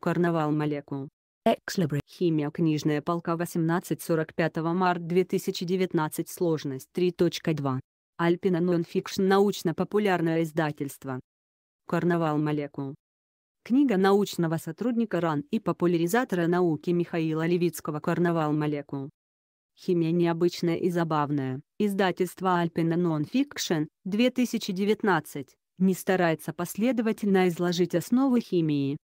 Карнавал молекул. Экслибри. Химия. Книжная полка 18 45 марта 2019. Сложность 3.2. Альпина Нонфикшн. Научно-популярное издательство. Карнавал молекул. Книга научного сотрудника РАН и популяризатора науки Михаила Левицкого «Карнавал молекул». Химия необычная и забавная. Издательство Альпина Нонфикшн, 2019, не старается последовательно изложить основы химии,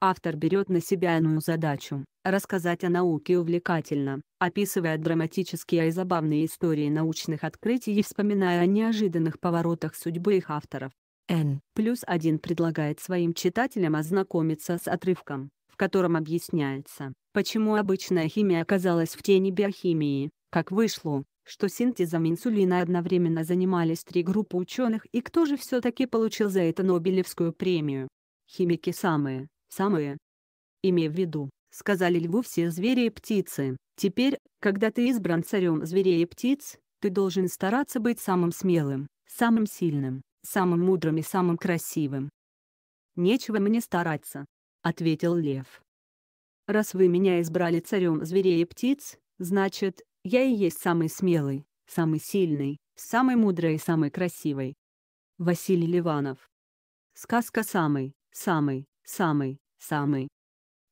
Автор берет на себя иную задачу – рассказать о науке увлекательно, описывая драматические и забавные истории научных открытий и вспоминая о неожиданных поворотах судьбы их авторов. Н плюс 1 предлагает своим читателям ознакомиться с отрывком, в котором объясняется, почему обычная химия оказалась в тени биохимии, как вышло, что синтезом инсулина одновременно занимались три группы ученых и кто же все-таки получил за это Нобелевскую премию. Химики самые самое. Имея в виду, сказали льву все звери и птицы, теперь, когда ты избран царем зверей и птиц, ты должен стараться быть самым смелым, самым сильным, самым мудрым и самым красивым. «Нечего мне стараться», — ответил лев. «Раз вы меня избрали царем зверей и птиц, значит, я и есть самый смелый, самый сильный, самый мудрый и самый красивый». Василий Ливанов. Сказка «Самый, самый, самый» самый.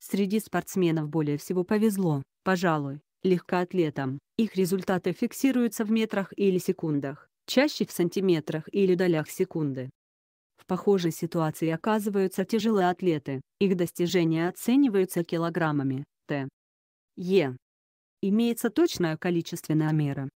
Среди спортсменов более всего повезло, пожалуй, легкоатлетам. Их результаты фиксируются в метрах или секундах, чаще в сантиметрах или долях секунды. В похожей ситуации оказываются тяжелые атлеты, их достижения оцениваются килограммами, т. Е. Имеется точная количественная мера.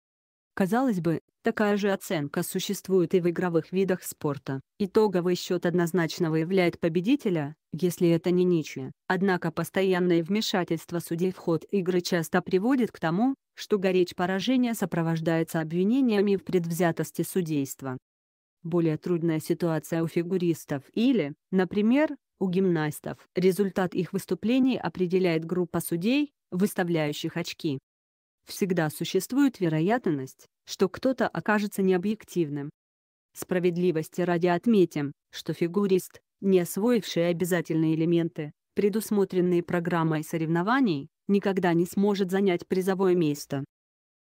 Казалось бы, Такая же оценка существует и в игровых видах спорта. Итоговый счет однозначно выявляет победителя, если это не ничья. Однако постоянное вмешательство судей в ход игры часто приводит к тому, что горечь поражения сопровождается обвинениями в предвзятости судейства. Более трудная ситуация у фигуристов или, например, у гимнастов. Результат их выступлений определяет группа судей, выставляющих очки всегда существует вероятность, что кто-то окажется необъективным. Справедливости ради отметим, что фигурист, не освоивший обязательные элементы, предусмотренные программой соревнований, никогда не сможет занять призовое место.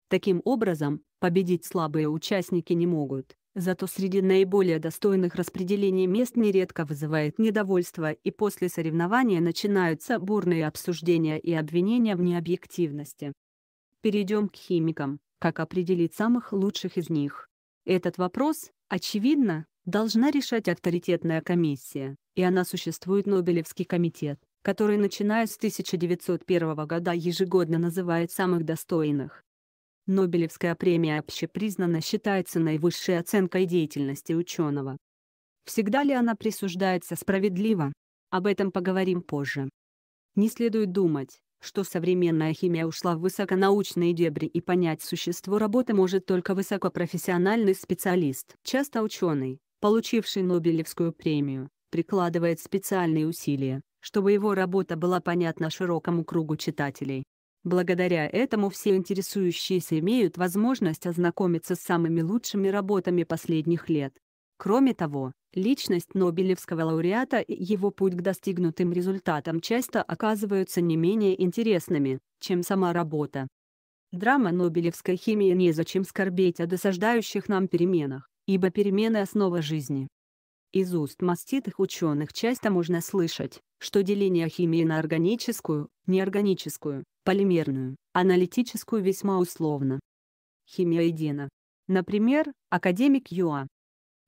Таким образом, победить слабые участники не могут, зато среди наиболее достойных распределений мест нередко вызывает недовольство и после соревнования начинаются бурные обсуждения и обвинения в необъективности. Перейдем к химикам, как определить самых лучших из них? Этот вопрос, очевидно, должна решать авторитетная комиссия, и она существует Нобелевский комитет, который начиная с 1901 года ежегодно называет самых достойных. Нобелевская премия общепризнанно считается наивысшей оценкой деятельности ученого. Всегда ли она присуждается справедливо? Об этом поговорим позже. Не следует думать, что современная химия ушла в высоконаучные дебри и понять существо работы может только высокопрофессиональный специалист. Часто ученый, получивший Нобелевскую премию, прикладывает специальные усилия, чтобы его работа была понятна широкому кругу читателей. Благодаря этому все интересующиеся имеют возможность ознакомиться с самыми лучшими работами последних лет, Кроме того, личность Нобелевского лауреата и его путь к достигнутым результатам часто оказываются не менее интересными, чем сама работа. Драма Нобелевской химии незачем скорбеть о досаждающих нам переменах, ибо перемены – основа жизни. Из уст маститых ученых часто можно слышать, что деление химии на органическую, неорганическую, полимерную, аналитическую весьма условно. Химия едина. Например, академик Юа,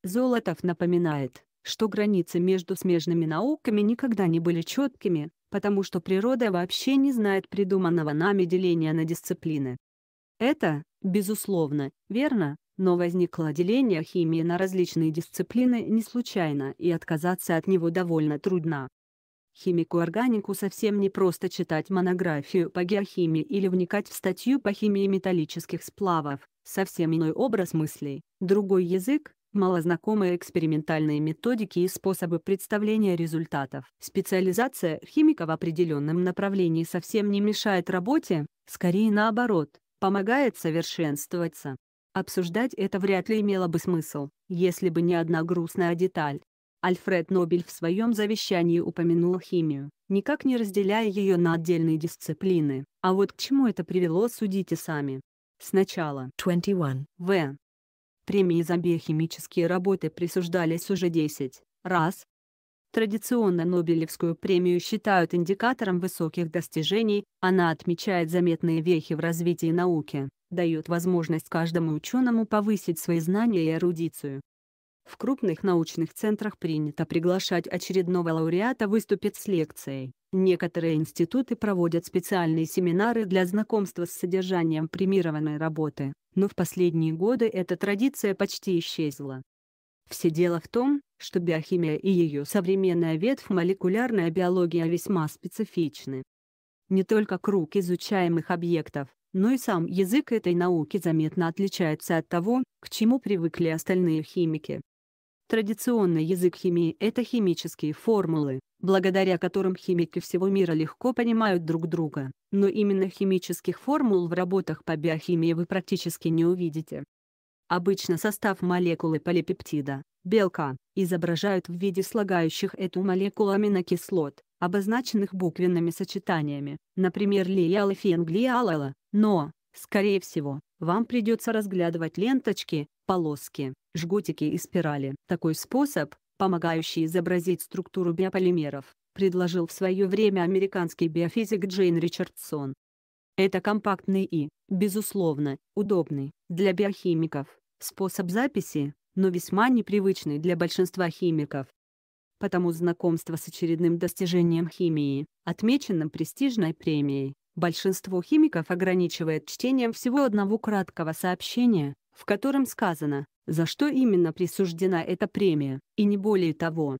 Золотов напоминает, что границы между смежными науками никогда не были четкими, потому что природа вообще не знает придуманного нами деления на дисциплины. Это, безусловно, верно, но возникло деление химии на различные дисциплины не случайно и отказаться от него довольно трудно. Химику-органику совсем не просто читать монографию по геохимии или вникать в статью по химии металлических сплавов, совсем иной образ мыслей, другой язык, малознакомые экспериментальные методики и способы представления результатов. Специализация химика в определенном направлении совсем не мешает работе, скорее наоборот, помогает совершенствоваться. Обсуждать это вряд ли имело бы смысл, если бы не одна грустная деталь. Альфред Нобель в своем завещании упомянул химию, никак не разделяя ее на отдельные дисциплины. А вот к чему это привело, судите сами. Сначала 21. В. Премии за биохимические работы присуждались уже 10 раз. Традиционно Нобелевскую премию считают индикатором высоких достижений, она отмечает заметные вехи в развитии науки, дает возможность каждому ученому повысить свои знания и эрудицию. В крупных научных центрах принято приглашать очередного лауреата выступить с лекцией, Некоторые институты проводят специальные семинары для знакомства с содержанием премированной работы, но в последние годы эта традиция почти исчезла. Все дело в том, что биохимия и ее современная ветвь молекулярная биология весьма специфичны. Не только круг изучаемых объектов, но и сам язык этой науки заметно отличается от того, к чему привыкли остальные химики. Традиционный язык химии – это химические формулы, благодаря которым химики всего мира легко понимают друг друга, но именно химических формул в работах по биохимии вы практически не увидите. Обычно состав молекулы полипептида, белка, изображают в виде слагающих эту молекулу аминокислот, обозначенных буквенными сочетаниями, например лиал и фенглиалала, но, скорее всего, вам придется разглядывать ленточки, полоски, жгутики и спирали. Такой способ, помогающий изобразить структуру биополимеров, предложил в свое время американский биофизик Джейн Ричардсон. Это компактный и, безусловно, удобный, для биохимиков, способ записи, но весьма непривычный для большинства химиков. Потому знакомство с очередным достижением химии, отмеченным престижной премией, большинство химиков ограничивает чтением всего одного краткого сообщения, в котором сказано за что именно присуждена эта премия, и не более того.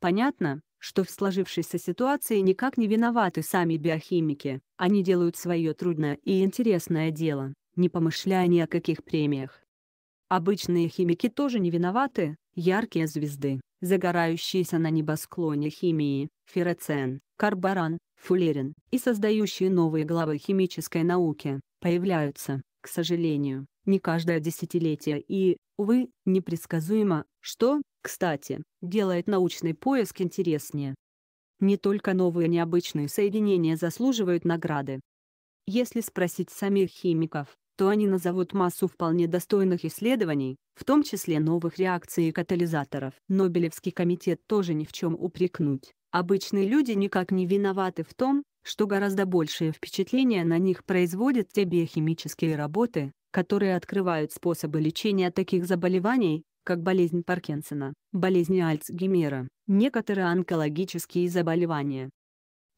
Понятно, что в сложившейся ситуации никак не виноваты сами биохимики, они делают свое трудное и интересное дело, не помышляя ни о каких премиях. Обычные химики тоже не виноваты, яркие звезды, загорающиеся на небосклоне химии, ферроцен, карбаран, фуллерин и создающие новые главы химической науки, появляются, к сожалению, не каждое десятилетие и, увы, непредсказуемо, что, кстати, делает научный поиск интереснее. Не только новые необычные соединения заслуживают награды. Если спросить самих химиков, то они назовут массу вполне достойных исследований, в том числе новых реакций и катализаторов. Нобелевский комитет тоже ни в чем упрекнуть. Обычные люди никак не виноваты в том, что гораздо большее впечатление на них производят те биохимические работы, которые открывают способы лечения таких заболеваний, как болезнь Паркинсона, болезнь Альцгеймера, некоторые онкологические заболевания.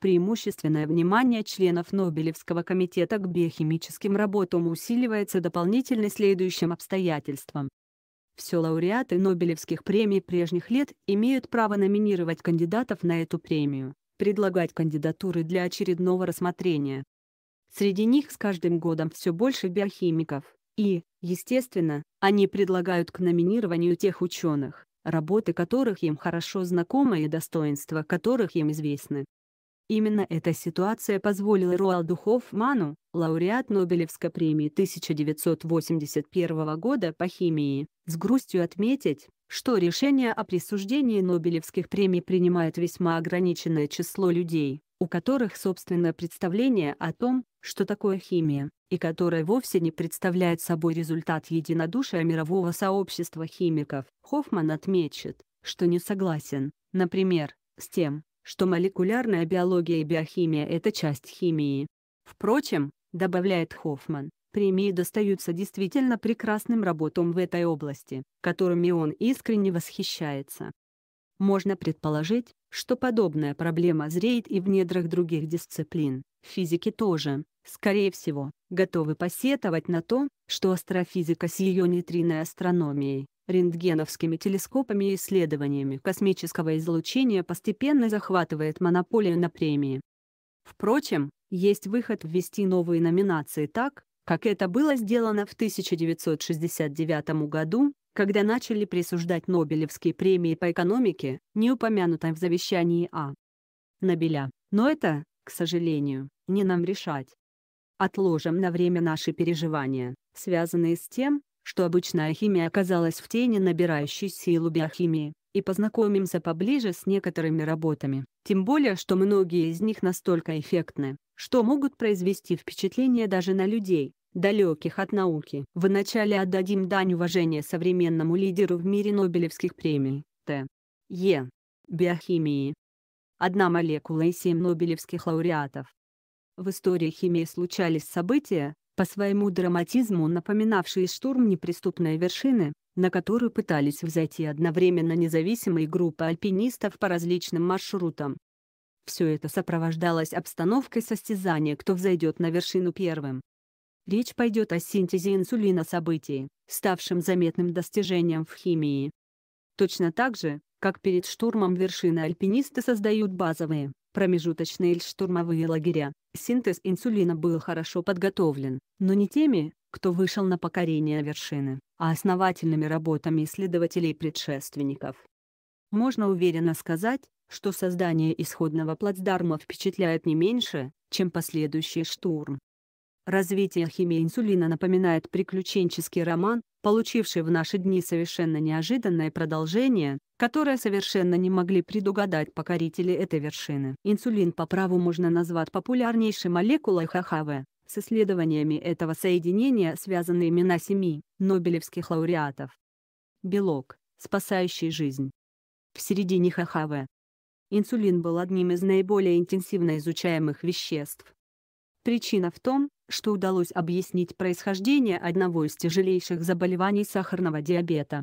Преимущественное внимание членов Нобелевского комитета к биохимическим работам усиливается дополнительно следующим обстоятельством: Все лауреаты Нобелевских премий прежних лет имеют право номинировать кандидатов на эту премию, предлагать кандидатуры для очередного рассмотрения, Среди них с каждым годом все больше биохимиков. И, естественно, они предлагают к номинированию тех ученых, работы которых им хорошо знакомы и достоинства которых им известны. Именно эта ситуация позволила Руалду Хоффману, лауреат Нобелевской премии 1981 года по химии, с грустью отметить, что решение о присуждении Нобелевских премий принимает весьма ограниченное число людей, у которых собственное представление о том, что такое химия, и которая вовсе не представляет собой результат единодушия мирового сообщества химиков. Хоффман отмечет, что не согласен, например, с тем, что молекулярная биология и биохимия – это часть химии. Впрочем, добавляет Хоффман, премии достаются действительно прекрасным работам в этой области, которыми он искренне восхищается. Можно предположить, что подобная проблема зреет и в недрах других дисциплин, Физики тоже, скорее всего, готовы посетовать на то, что астрофизика с ее нейтриной астрономией, рентгеновскими телескопами и исследованиями космического излучения постепенно захватывает монополию на премии. Впрочем, есть выход ввести новые номинации так, как это было сделано в 1969 году, когда начали присуждать Нобелевские премии по экономике, не упомянутой в завещании А. Нобеля. Но это, к сожалению, не нам решать. Отложим на время наши переживания, связанные с тем, что обычная химия оказалась в тени набирающей силу биохимии, и познакомимся поближе с некоторыми работами, тем более что многие из них настолько эффектны, что могут произвести впечатление даже на людей, далеких от науки. Вначале отдадим дань уважения современному лидеру в мире Нобелевских премий, Т. Е. Биохимии. Одна молекула и семь Нобелевских лауреатов. В истории химии случались события, по своему драматизму напоминавшие штурм неприступной вершины, на которую пытались взойти одновременно независимые группы альпинистов по различным маршрутам. Все это сопровождалось обстановкой состязания, кто взойдет на вершину первым. Речь пойдет о синтезе инсулина событий, ставшем заметным достижением в химии. Точно так же, как перед штурмом вершины альпинисты создают базовые, промежуточные или штурмовые лагеря, синтез инсулина был хорошо подготовлен, но не теми, кто вышел на покорение вершины, а основательными работами исследователей-предшественников. Можно уверенно сказать, что создание исходного плацдарма впечатляет не меньше, чем последующий штурм. Развитие химии инсулина напоминает приключенческий роман, получивший в наши дни совершенно неожиданное продолжение, которое совершенно не могли предугадать покорители этой вершины. Инсулин по праву можно назвать популярнейшей молекулой ХХВ. С исследованиями этого соединения связаны имена семи нобелевских лауреатов. Белок, спасающий жизнь. В середине ХХВ. Инсулин был одним из наиболее интенсивно изучаемых веществ. Причина в том, что удалось объяснить происхождение одного из тяжелейших заболеваний сахарного диабета.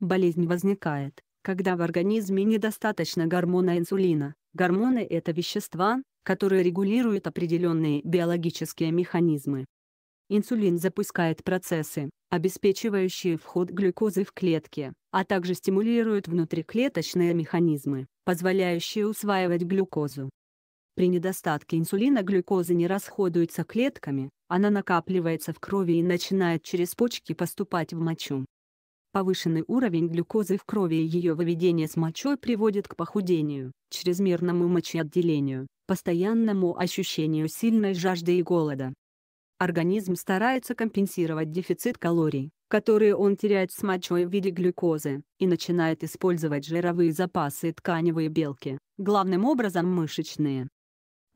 Болезнь возникает, когда в организме недостаточно гормона инсулина. Гормоны – это вещества, которые регулируют определенные биологические механизмы. Инсулин запускает процессы, обеспечивающие вход глюкозы в клетки, а также стимулирует внутриклеточные механизмы, позволяющие усваивать глюкозу. При недостатке инсулина глюкоза не расходуется клетками, она накапливается в крови и начинает через почки поступать в мочу. Повышенный уровень глюкозы в крови и ее выведение с мочой приводит к похудению, чрезмерному мочеотделению, постоянному ощущению сильной жажды и голода. Организм старается компенсировать дефицит калорий, которые он теряет с мочой в виде глюкозы, и начинает использовать жировые запасы и тканевые белки, главным образом мышечные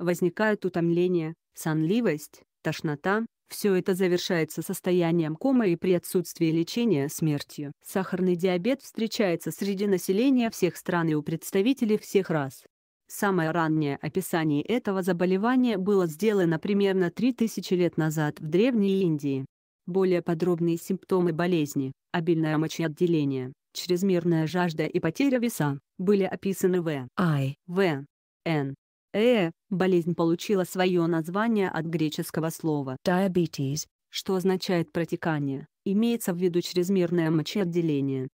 возникают утомление, сонливость, тошнота, все это завершается состоянием кома и при отсутствии лечения смертью. Сахарный диабет встречается среди населения всех стран и у представителей всех рас. Самое раннее описание этого заболевания было сделано примерно 3000 лет назад в Древней Индии. Более подробные симптомы болезни, обильное мочеотделение, чрезмерная жажда и потеря веса, были описаны в I, В, Н, Э, Болезнь получила свое название от греческого слова «diabetes», что означает «протекание», имеется в виду чрезмерное мочеотделение.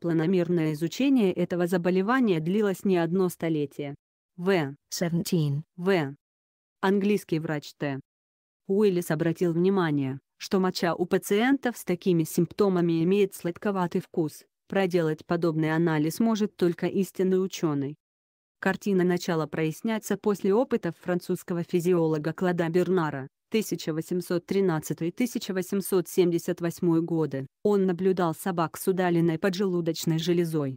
Планомерное изучение этого заболевания длилось не одно столетие. В. 17. В. Английский врач Т. Уиллис обратил внимание, что моча у пациентов с такими симптомами имеет сладковатый вкус. Проделать подобный анализ может только истинный ученый. Картина начала проясняться после опытов французского физиолога Клода Бернара 1813-1878 годы. Он наблюдал собак с удаленной поджелудочной железой.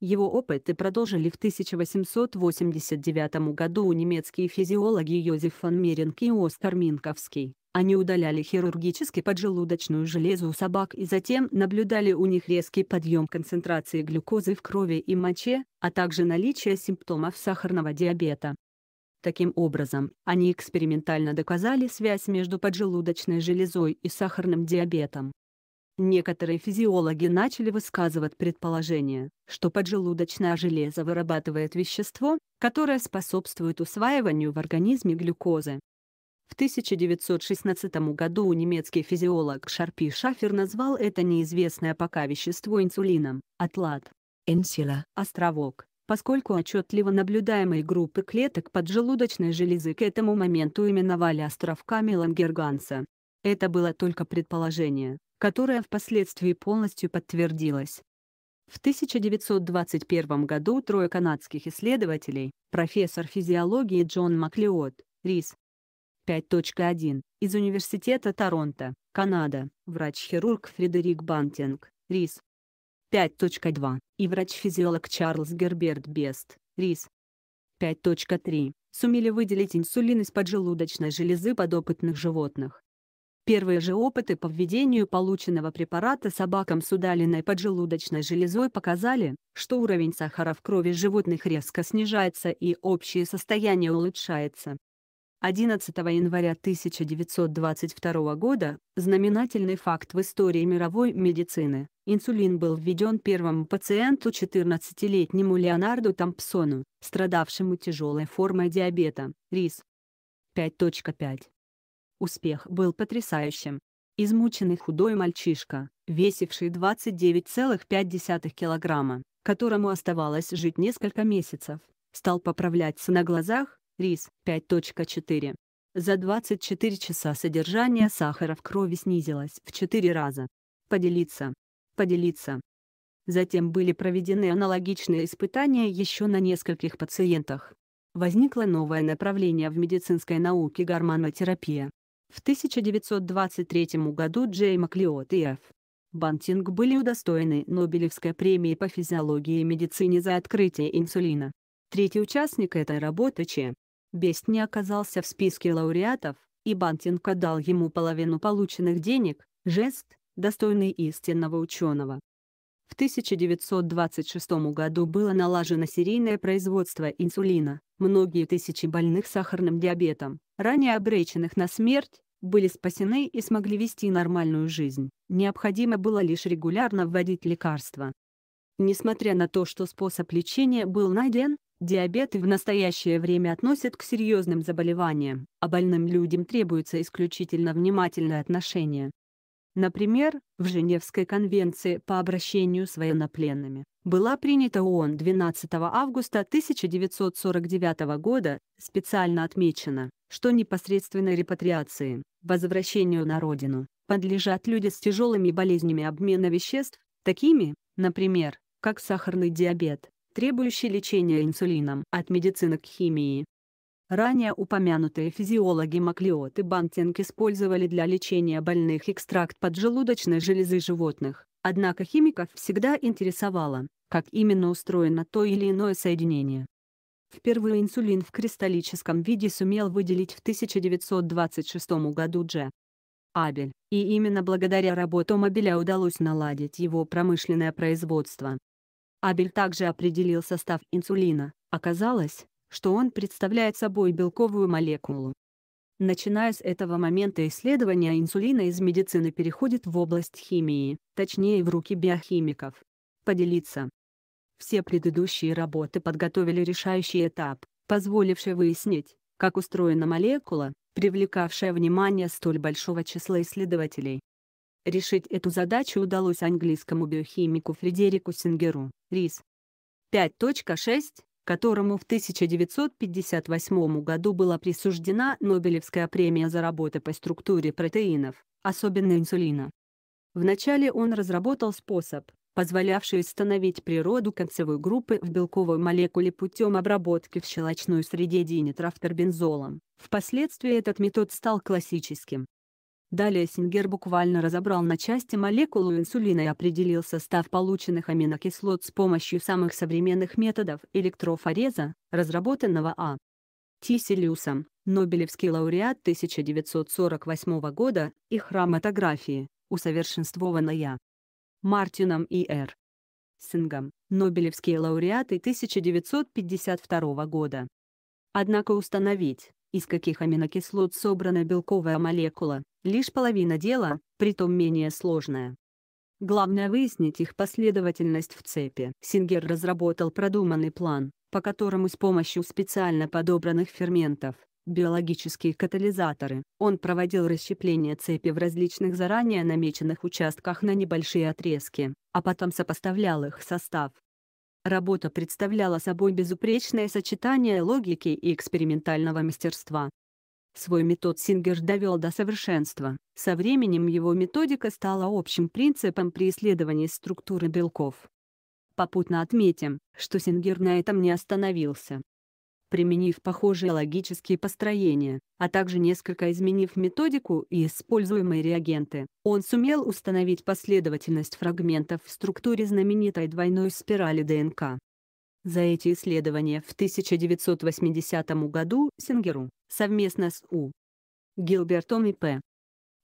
Его опыты продолжили в 1889 году немецкие физиологи Йозеф фон Меринг и Оскар Минковский. Они удаляли хирургически поджелудочную железу у собак и затем наблюдали у них резкий подъем концентрации глюкозы в крови и моче, а также наличие симптомов сахарного диабета. Таким образом, они экспериментально доказали связь между поджелудочной железой и сахарным диабетом. Некоторые физиологи начали высказывать предположение, что поджелудочная железа вырабатывает вещество, которое способствует усваиванию в организме глюкозы, в 1916 году немецкий физиолог Шарпи Шафер назвал это неизвестное пока вещество инсулином, атлат. Инсила. Островок. Поскольку отчетливо наблюдаемые группы клеток поджелудочной железы к этому моменту именовали островками Лангерганса. Это было только предположение, которое впоследствии полностью подтвердилось. В 1921 году трое канадских исследователей, профессор физиологии Джон Маклеод, Рис, 5.1. Из Университета Торонто, Канада, врач-хирург Фредерик Бантинг, РИС. 5.2. И врач-физиолог Чарльз Герберт Бест, РИС. 5.3. Сумели выделить инсулин из поджелудочной железы подопытных животных. Первые же опыты по введению полученного препарата собакам с удаленной поджелудочной железой показали, что уровень сахара в крови животных резко снижается и общее состояние улучшается. 11 января 1922 года – знаменательный факт в истории мировой медицины. Инсулин был введен первому пациенту 14-летнему Леонарду Тампсону, страдавшему тяжелой формой диабета, РИС. 5.5. Успех был потрясающим. Измученный худой мальчишка, весивший 29,5 килограмма, которому оставалось жить несколько месяцев, стал поправляться на глазах, рис 5.4. За 24 часа содержание сахара в крови снизилось в 4 раза. Поделиться. Поделиться. Затем были проведены аналогичные испытания еще на нескольких пациентах. Возникло новое направление в медицинской науке гормонотерапия. В 1923 году Джей Маклиот и Ф. Бантинг были удостоены Нобелевской премии по физиологии и медицине за открытие инсулина. Третий участник этой работы Ч. Бест не оказался в списке лауреатов, и Бантинг отдал ему половину полученных денег, жест, достойный истинного ученого. В 1926 году было налажено серийное производство инсулина, многие тысячи больных сахарным диабетом, ранее обреченных на смерть, были спасены и смогли вести нормальную жизнь, необходимо было лишь регулярно вводить лекарства. Несмотря на то, что способ лечения был найден, Диабет в настоящее время относят к серьезным заболеваниям, а больным людям требуется исключительно внимательное отношение. Например, в Женевской конвенции по обращению с военнопленными была принята ООН 12 августа 1949 года, специально отмечено, что непосредственной репатриации, возвращению на родину, подлежат люди с тяжелыми болезнями обмена веществ, такими, например, как сахарный диабет, требующий лечения инсулином от медицины к химии. Ранее упомянутые физиологи Маклиот и Бантинг использовали для лечения больных экстракт поджелудочной железы животных, однако химиков всегда интересовало, как именно устроено то или иное соединение. Впервые инсулин в кристаллическом виде сумел выделить в 1926 году Дж. Абель, и именно благодаря работам Абеля удалось наладить его промышленное производство. Абель также определил состав инсулина. Оказалось, что он представляет собой белковую молекулу. Начиная с этого момента исследование инсулина из медицины переходит в область химии, точнее в руки биохимиков. Поделиться. Все предыдущие работы подготовили решающий этап, позволивший выяснить, как устроена молекула, привлекавшая внимание столь большого числа исследователей. Решить эту задачу удалось английскому биохимику Фредерику Сингеру, РИС. 5.6, которому в 1958 году была присуждена Нобелевская премия за работы по структуре протеинов, особенно инсулина. Вначале он разработал способ, позволявший установить природу концевой группы в белковой молекуле путем обработки в щелочной среде динитрофторбензолом. Впоследствии этот метод стал классическим. Далее Сингер буквально разобрал на части молекулу инсулина и определил состав полученных аминокислот с помощью самых современных методов электрофореза, разработанного А. Тиселюсом, Нобелевский лауреат 1948 года, и хроматографии, усовершенствованная Мартином и Р. Сингом, Нобелевские лауреаты 1952 года. Однако установить, из каких аминокислот собрана белковая молекула, лишь половина дела, притом менее сложная. Главное выяснить их последовательность в цепи. Сингер разработал продуманный план, по которому с помощью специально подобранных ферментов, биологические катализаторы, он проводил расщепление цепи в различных заранее намеченных участках на небольшие отрезки, а потом сопоставлял их состав, Работа представляла собой безупречное сочетание логики и экспериментального мастерства. Свой метод Сингер довел до совершенства. Со временем его методика стала общим принципом при исследовании структуры белков. Попутно отметим, что Сингер на этом не остановился применив похожие логические построения, а также несколько изменив методику и используемые реагенты, он сумел установить последовательность фрагментов в структуре знаменитой двойной спирали ДНК. За эти исследования в 1980 году Сингеру, совместно с У. Гилбертом и П.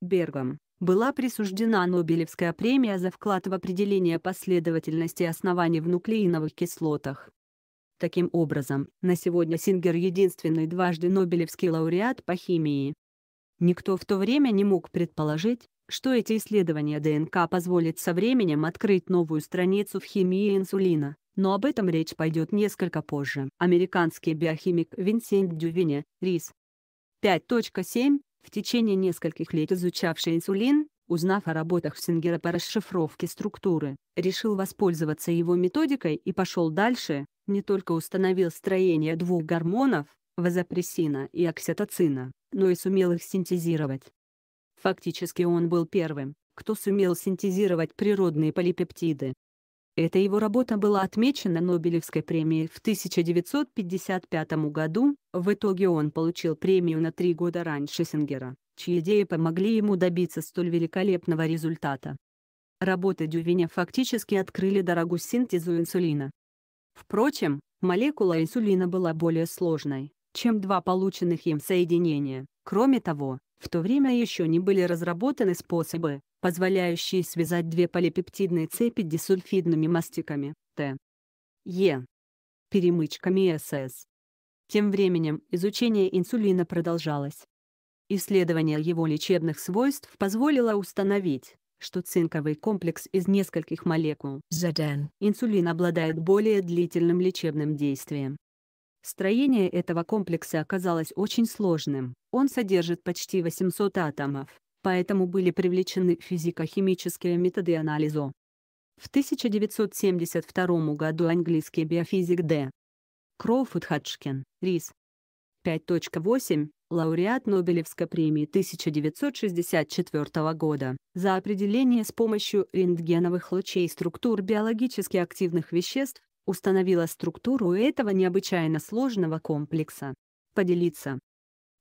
Бергом, была присуждена Нобелевская премия за вклад в определение последовательности оснований в нуклеиновых кислотах. Таким образом, на сегодня Сингер единственный дважды Нобелевский лауреат по химии. Никто в то время не мог предположить, что эти исследования ДНК позволят со временем открыть новую страницу в химии инсулина, но об этом речь пойдет несколько позже. Американский биохимик Винсент Дювине, РИС. 5.7, в течение нескольких лет изучавший инсулин, узнав о работах Сингера по расшифровке структуры, решил воспользоваться его методикой и пошел дальше, не только установил строение двух гормонов, вазопрессина и окситоцина, но и сумел их синтезировать. Фактически он был первым, кто сумел синтезировать природные полипептиды. Эта его работа была отмечена Нобелевской премией в 1955 году, в итоге он получил премию на три года раньше Сингера, чьи идеи помогли ему добиться столь великолепного результата. Работы Дювиня фактически открыли дорогу синтезу инсулина, Впрочем, молекула инсулина была более сложной, чем два полученных им соединения. Кроме того, в то время еще не были разработаны способы, позволяющие связать две полипептидные цепи дисульфидными мастиками Т. Е. перемычками СС. Тем временем изучение инсулина продолжалось. Исследование его лечебных свойств позволило установить, что цинковый комплекс из нескольких молекул Заден. инсулин обладает более длительным лечебным действием. Строение этого комплекса оказалось очень сложным, он содержит почти 800 атомов, поэтому были привлечены физико-химические методы анализа. В 1972 году английский биофизик Д. Кроуфуд Хаджкин, РИС 5.8, лауреат Нобелевской премии 1964 года, за определение с помощью рентгеновых лучей структур биологически активных веществ установила структуру этого необычайно сложного комплекса. Поделиться.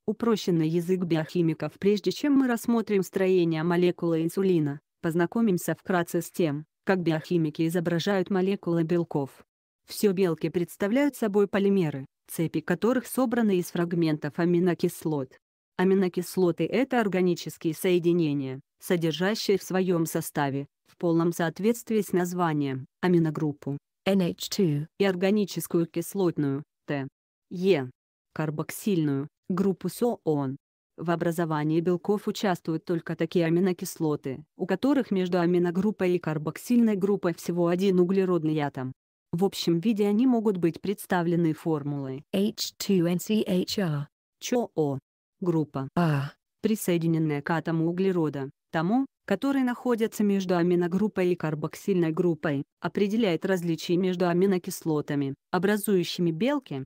Упрощенный язык биохимиков Прежде чем мы рассмотрим строение молекулы инсулина, познакомимся вкратце с тем, как биохимики изображают молекулы белков. Все белки представляют собой полимеры, цепи которых собраны из фрагментов аминокислот. Аминокислоты – это органические соединения, содержащие в своем составе, в полном соответствии с названием, аминогруппу NH2 и органическую кислотную Т, Е, карбоксильную группу СОН. В образовании белков участвуют только такие аминокислоты, у которых между аминогруппой и карбоксильной группой всего один углеродный атом. В общем виде они могут быть представлены формулой H2NCHR, ЧО, группа А, присоединенная к атому углерода, тому, который находится между аминогруппой и карбоксильной группой, определяет различия между аминокислотами, образующими белки.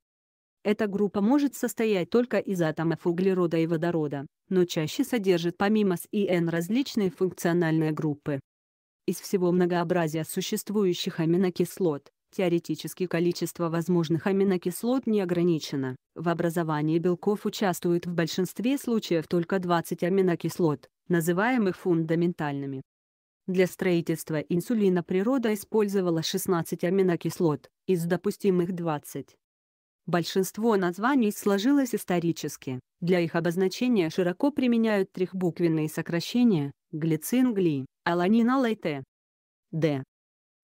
Эта группа может состоять только из атомов углерода и водорода, но чаще содержит помимо С и Н различные функциональные группы. Из всего многообразия существующих аминокислот, Теоретически количество возможных аминокислот не ограничено. В образовании белков участвуют в большинстве случаев только 20 аминокислот, называемых фундаментальными. Для строительства инсулина природа использовала 16 аминокислот, из допустимых 20. Большинство названий сложилось исторически. Для их обозначения широко применяют трехбуквенные сокращения – глицин-гли, аланин-алайте. Д.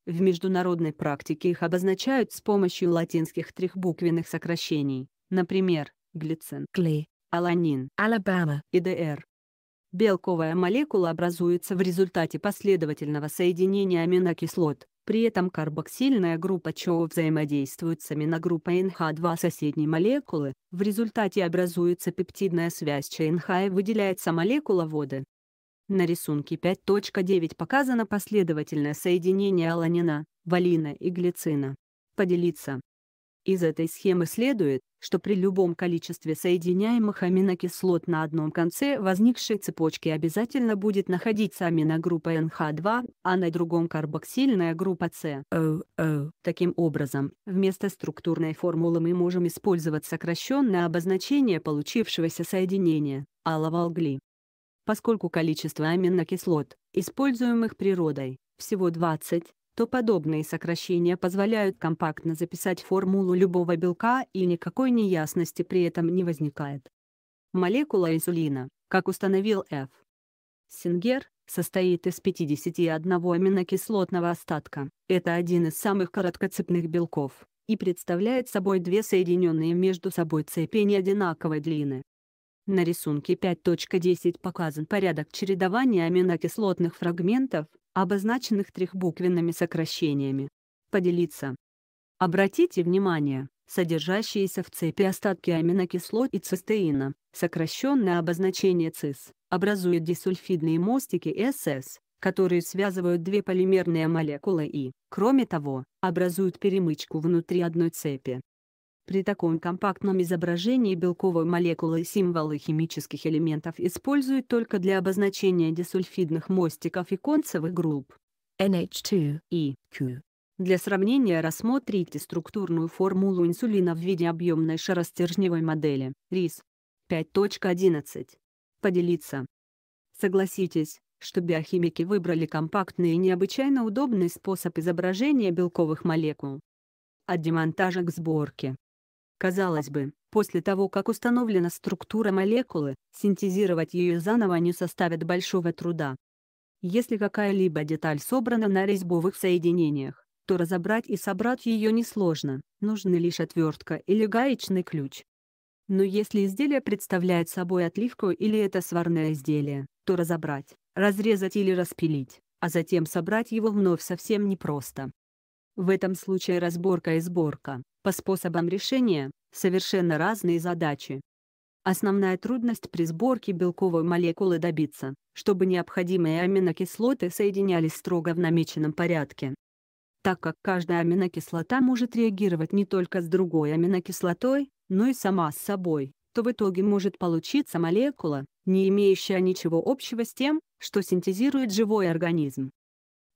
В международной практике их обозначают с помощью латинских трехбуквенных сокращений, например, глицин, клей, аланин, алабама и ДР. Белковая молекула образуется в результате последовательного соединения аминокислот, при этом карбоксильная группа ЧО взаимодействует с аминогруппой НХ2 соседней молекулы, в результате образуется пептидная связь ЧНХ и выделяется молекула воды. На рисунке 5.9 показано последовательное соединение аланина, валина и глицина. Поделиться. Из этой схемы следует, что при любом количестве соединяемых аминокислот на одном конце возникшей цепочки обязательно будет находиться аминогруппа НХ2, а на другом карбоксильная группа С. Э, э. Таким образом, вместо структурной формулы мы можем использовать сокращенное обозначение получившегося соединения – алавалгли. Поскольку количество аминокислот, используемых природой, всего 20, то подобные сокращения позволяют компактно записать формулу любого белка и никакой неясности при этом не возникает. Молекула инсулина, как установил Ф. Сингер, состоит из 51 аминокислотного остатка. Это один из самых короткоцепных белков и представляет собой две соединенные между собой цепи неодинаковой длины. На рисунке 5.10 показан порядок чередования аминокислотных фрагментов, обозначенных трехбуквенными сокращениями. Поделиться. Обратите внимание, содержащиеся в цепи остатки аминокислот и цистеина, сокращенное обозначение ЦИС, образуют дисульфидные мостики СС, которые связывают две полимерные молекулы и, кроме того, образуют перемычку внутри одной цепи. При таком компактном изображении белковой молекулы символы химических элементов используют только для обозначения дисульфидных мостиков и концевых групп. NH2 и Q. Для сравнения рассмотрите структурную формулу инсулина в виде объемной шаростержневой модели, Рис. 5.11. Поделиться. Согласитесь, что биохимики выбрали компактный и необычайно удобный способ изображения белковых молекул. От демонтажа к сборке. Казалось бы, после того, как установлена структура молекулы, синтезировать ее заново не составит большого труда. Если какая-либо деталь собрана на резьбовых соединениях, то разобрать и собрать ее несложно, нужны лишь отвертка или гаечный ключ. Но если изделие представляет собой отливку или это сварное изделие, то разобрать, разрезать или распилить, а затем собрать его вновь совсем непросто. В этом случае разборка и сборка, по способам решения, совершенно разные задачи. Основная трудность при сборке белковой молекулы добиться, чтобы необходимые аминокислоты соединялись строго в намеченном порядке. Так как каждая аминокислота может реагировать не только с другой аминокислотой, но и сама с собой, то в итоге может получиться молекула, не имеющая ничего общего с тем, что синтезирует живой организм.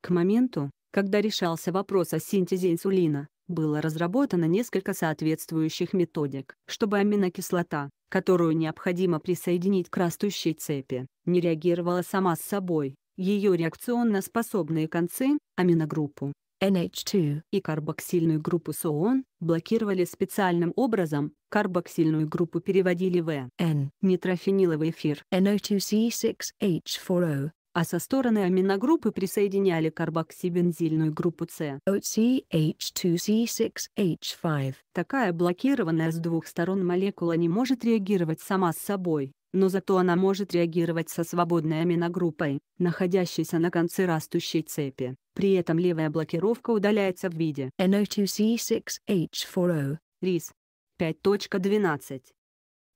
К моменту, когда решался вопрос о синтезе инсулина, было разработано несколько соответствующих методик, чтобы аминокислота, которую необходимо присоединить к растущей цепи, не реагировала сама с собой. Ее реакционно способные концы, аминогруппу NH2 и карбоксильную группу СООН блокировали специальным образом, карбоксильную группу переводили в N нитрофениловый эфир no 2 c 6 h 4 o а со стороны аминогруппы присоединяли карбоксибензильную группу С. OCH2C6H5. Такая блокированная с двух сторон молекула не может реагировать сама с собой, но зато она может реагировать со свободной аминогруппой, находящейся на конце растущей цепи. При этом левая блокировка удаляется в виде no 2 c 6 h 4 O. Рис. 5.12.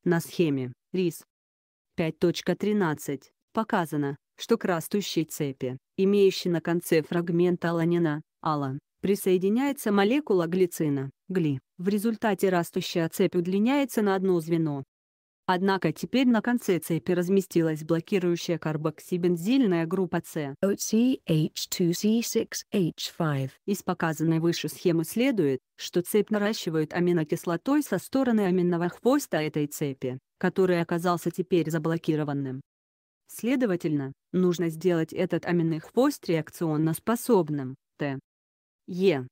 На схеме рис. 5.13 показано, что к растущей цепи, имеющей на конце фрагмент аланина, алан, присоединяется молекула глицина, гли. В результате растущая цепь удлиняется на одно звено. Однако теперь на конце цепи разместилась блокирующая карбоксибензильная группа С. OCH2C6H5. Из показанной выше схемы следует, что цепь наращивает аминокислотой со стороны аминного хвоста этой цепи, который оказался теперь заблокированным. Следовательно, нужно сделать этот аминных постреакционно способным, Т. Е.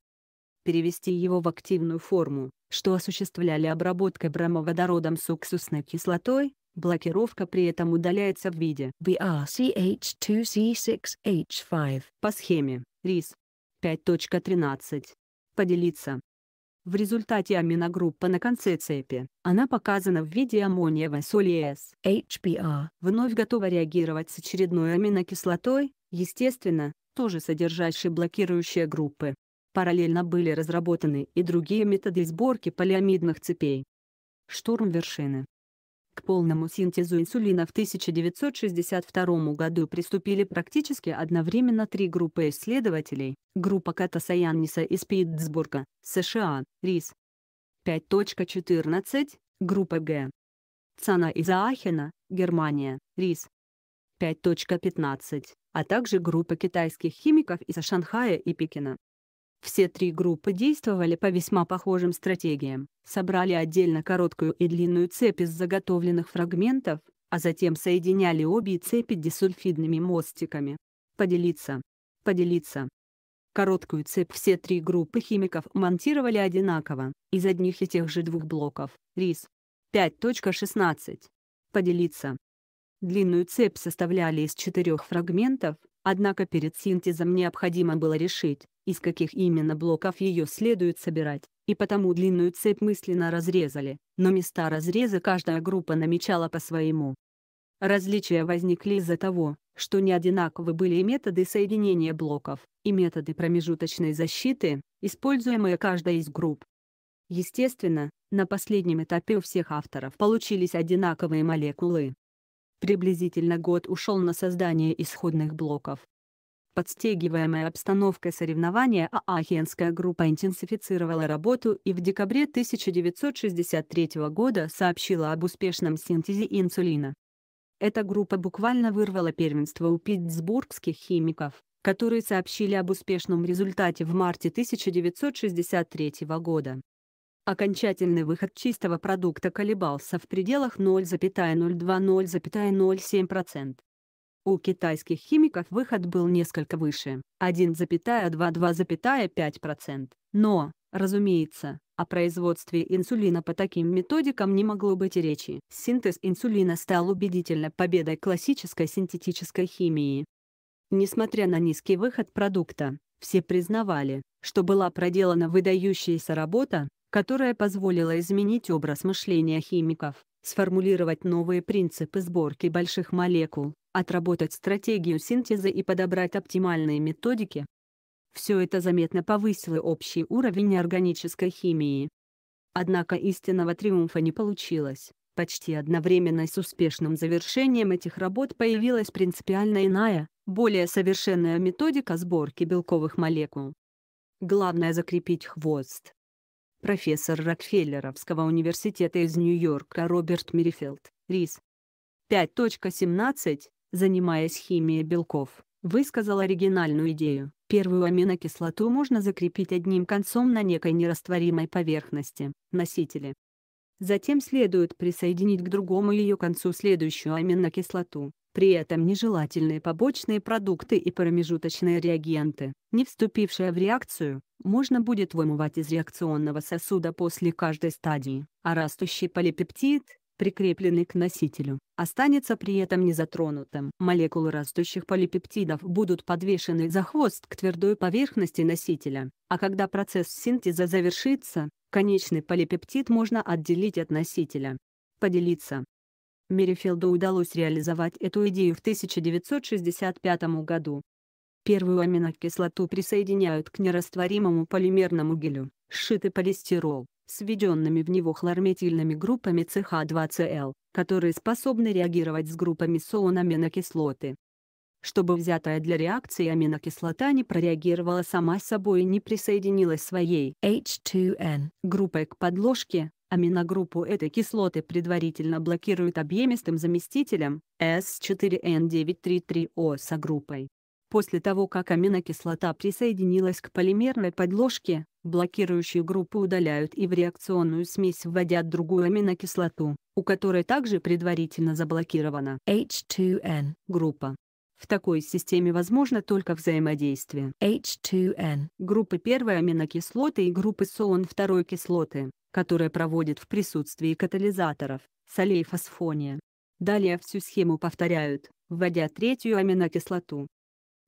Перевести его в активную форму, что осуществляли обработкой бромоводородом с уксусной кислотой, блокировка при этом удаляется в виде BRCH2C6H5 по схеме рис 5.13. Поделиться в результате аминогруппа на конце цепи, она показана в виде аммониевой соли S. HBr вновь готова реагировать с очередной аминокислотой, естественно, тоже содержащей блокирующие группы. Параллельно были разработаны и другие методы сборки полиамидных цепей. Штурм вершины к полному синтезу инсулина в 1962 году приступили практически одновременно три группы исследователей – группа Ката Саянниса из Питтсбурга, США, РИС. 5.14, группа Г. Цана из Аахена, Германия, РИС. 5.15, а также группа китайских химиков из Шанхая и Пекина, все три группы действовали по весьма похожим стратегиям, собрали отдельно короткую и длинную цепь из заготовленных фрагментов, а затем соединяли обе цепи дисульфидными мостиками. Поделиться. Поделиться. Короткую цепь все три группы химиков монтировали одинаково, из одних и тех же двух блоков, рис. 5.16. Поделиться. Длинную цепь составляли из четырех фрагментов, однако перед синтезом необходимо было решить, из каких именно блоков ее следует собирать, и потому длинную цепь мысленно разрезали, но места разреза каждая группа намечала по-своему. Различия возникли из-за того, что не одинаковы были и методы соединения блоков, и методы промежуточной защиты, используемые каждой из групп. Естественно, на последнем этапе у всех авторов получились одинаковые молекулы. Приблизительно год ушел на создание исходных блоков, подстегиваемая обстановкой соревнования Аахенская группа интенсифицировала работу и в декабре 1963 года сообщила об успешном синтезе инсулина. Эта группа буквально вырвала первенство у питтсбургских химиков, которые сообщили об успешном результате в марте 1963 года. Окончательный выход чистого продукта колебался в пределах 0,02-0,07%. У китайских химиков выход был несколько выше – 1,22,5%. Но, разумеется, о производстве инсулина по таким методикам не могло быть и речи. Синтез инсулина стал убедительной победой классической синтетической химии. Несмотря на низкий выход продукта, все признавали, что была проделана выдающаяся работа, которая позволила изменить образ мышления химиков, сформулировать новые принципы сборки больших молекул, отработать стратегию синтеза и подобрать оптимальные методики. Все это заметно повысило общий уровень органической химии. Однако истинного триумфа не получилось. Почти одновременно с успешным завершением этих работ появилась принципиально иная, более совершенная методика сборки белковых молекул. Главное закрепить хвост. Профессор Рокфеллеровского университета из Нью-Йорка Роберт Мерифилд, РИС 5.17 занимаясь химией белков, высказал оригинальную идею. Первую аминокислоту можно закрепить одним концом на некой нерастворимой поверхности, носителе. Затем следует присоединить к другому ее концу следующую аминокислоту. При этом нежелательные побочные продукты и промежуточные реагенты, не вступившие в реакцию, можно будет вымывать из реакционного сосуда после каждой стадии, а растущий полипептид, прикрепленный к носителю, останется при этом незатронутым. Молекулы растущих полипептидов будут подвешены за хвост к твердой поверхности носителя, а когда процесс синтеза завершится, конечный полипептид можно отделить от носителя. Поделиться. Мерифилду удалось реализовать эту идею в 1965 году. Первую аминокислоту присоединяют к нерастворимому полимерному гелю, сшитый полистирол, с в него хлорметильными группами CH2Cl, которые способны реагировать с группами СОН аминокислоты. Чтобы взятая для реакции аминокислота не прореагировала сама с собой и не присоединилась своей H2N группой к подложке, аминогруппу этой кислоты предварительно блокируют объемистым заместителем S4N933O со группой. После того, как аминокислота присоединилась к полимерной подложке, блокирующие группы удаляют и в реакционную смесь вводят другую аминокислоту, у которой также предварительно заблокирована H2N группа. В такой системе возможно только взаимодействие H2N группы первой аминокислоты и группы СОН второй кислоты, которая проводит в присутствии катализаторов, солей фосфония. Далее всю схему повторяют, вводя третью аминокислоту,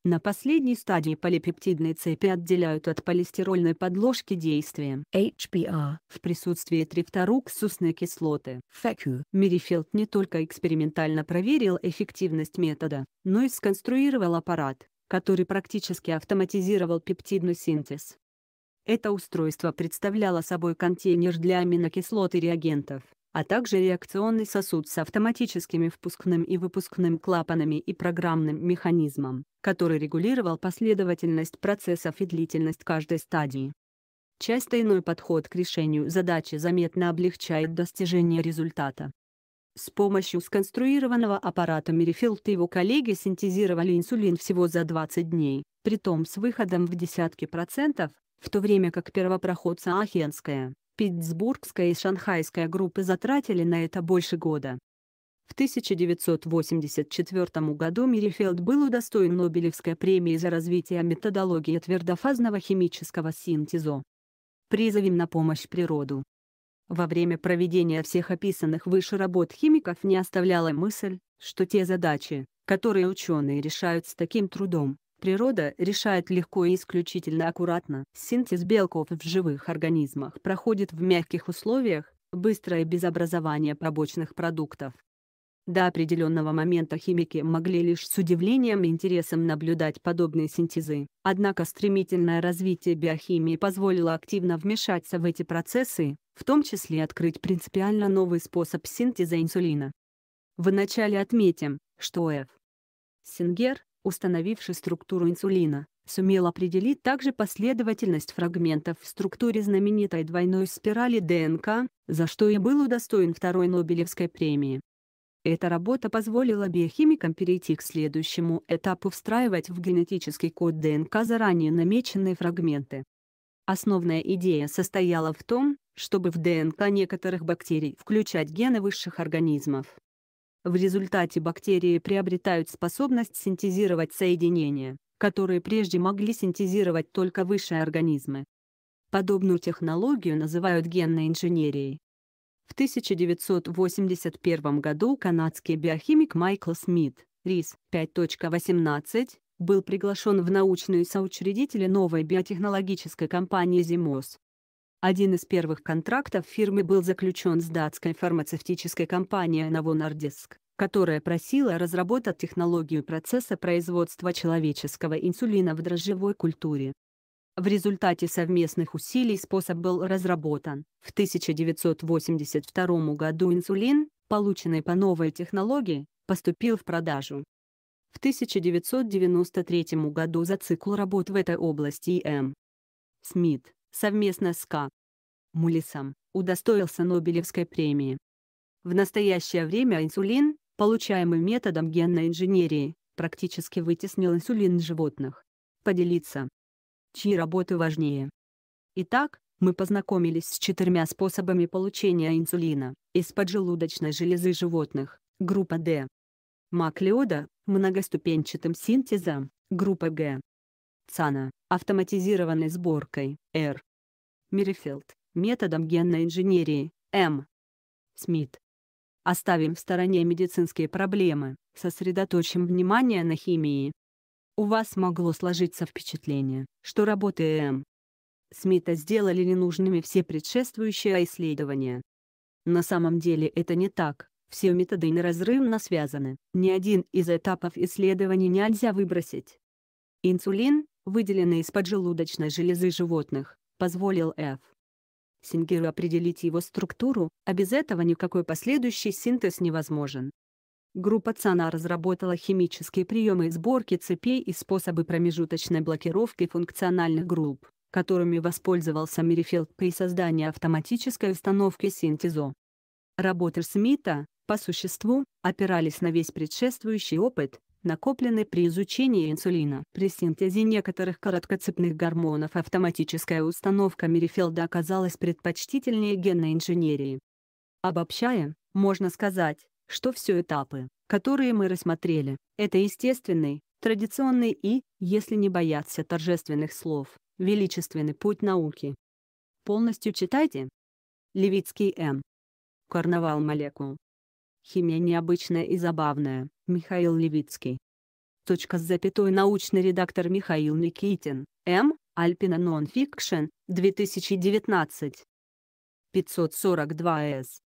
на последней стадии полипептидные цепи отделяют от полистирольной подложки действием HPR в присутствии трифторуксусной кислоты. FAQ. Мерифилд не только экспериментально проверил эффективность метода, но и сконструировал аппарат, который практически автоматизировал пептидный синтез. Это устройство представляло собой контейнер для аминокислот и реагентов, а также реакционный сосуд с автоматическими впускным и выпускным клапанами и программным механизмом, который регулировал последовательность процессов и длительность каждой стадии. Часто иной подход к решению задачи заметно облегчает достижение результата. С помощью сконструированного аппарата Мерифилд и его коллеги синтезировали инсулин всего за 20 дней, притом с выходом в десятки процентов, в то время как первопроходца Ахенская, Питтсбургская и шанхайская группы затратили на это больше года. В 1984 году Мирифилд был удостоен Нобелевской премии за развитие методологии твердофазного химического синтеза. Призовем на помощь природу. Во время проведения всех описанных выше работ химиков не оставляла мысль, что те задачи, которые ученые решают с таким трудом, Природа решает легко и исключительно аккуратно. Синтез белков в живых организмах проходит в мягких условиях, быстро и без образования побочных продуктов. До определенного момента химики могли лишь с удивлением и интересом наблюдать подобные синтезы, однако стремительное развитие биохимии позволило активно вмешаться в эти процессы, в том числе открыть принципиально новый способ синтеза инсулина. В начале отметим, что Ф. Сингер, установивший структуру инсулина, сумел определить также последовательность фрагментов в структуре знаменитой двойной спирали ДНК, за что и был удостоен второй Нобелевской премии. Эта работа позволила биохимикам перейти к следующему этапу встраивать в генетический код ДНК заранее намеченные фрагменты. Основная идея состояла в том, чтобы в ДНК некоторых бактерий включать гены высших организмов, в результате бактерии приобретают способность синтезировать соединения, которые прежде могли синтезировать только высшие организмы. Подобную технологию называют генной инженерией. В 1981 году канадский биохимик Майкл Смит, РИС 5.18, был приглашен в научную соучредители новой биотехнологической компании «Зимос», один из первых контрактов фирмы был заключен с датской фармацевтической компанией Novo которая просила разработать технологию процесса производства человеческого инсулина в дрожжевой культуре. В результате совместных усилий способ был разработан. В 1982 году инсулин, полученный по новой технологии, поступил в продажу. В 1993 году за цикл работ в этой области И.М. Смит, совместно с К. Мулисом, удостоился Нобелевской премии. В настоящее время инсулин, получаемый методом генной инженерии, практически вытеснил инсулин животных. Поделиться. Чьи работы важнее? Итак, мы познакомились с четырьмя способами получения инсулина из поджелудочной железы животных, группа D. Маклеода, многоступенчатым синтезом, группа G). Сана, автоматизированной сборкой, Р. Мирифилд, методом генной инженерии, М. Смит. Оставим в стороне медицинские проблемы, сосредоточим внимание на химии. У вас могло сложиться впечатление, что работы М. Смита сделали ненужными все предшествующие исследования. На самом деле это не так, все методы неразрывно связаны, ни один из этапов исследований нельзя выбросить. Инсулин, выделенный из поджелудочной железы животных, позволил Ф. Сингеру определить его структуру, а без этого никакой последующий синтез невозможен. Группа ЦАНА разработала химические приемы сборки цепей и способы промежуточной блокировки функциональных групп, которыми воспользовался Мерифилд при создании автоматической установки синтезо. Работы Смита, по существу, опирались на весь предшествующий опыт, накопленный при изучении инсулина. При синтезе некоторых короткоцепных гормонов автоматическая установка Мерифилда оказалась предпочтительнее генной инженерии. Обобщая, можно сказать, что все этапы, которые мы рассмотрели, это естественный, традиционный и, если не бояться торжественных слов, величественный путь науки. Полностью читайте. Левицкий М. Карнавал молекул. Химия необычная и забавная. Михаил Левицкий. Точка с запятой научный редактор Михаил Никитин, М. Альпина Нонфикшн, 2019. 542 С.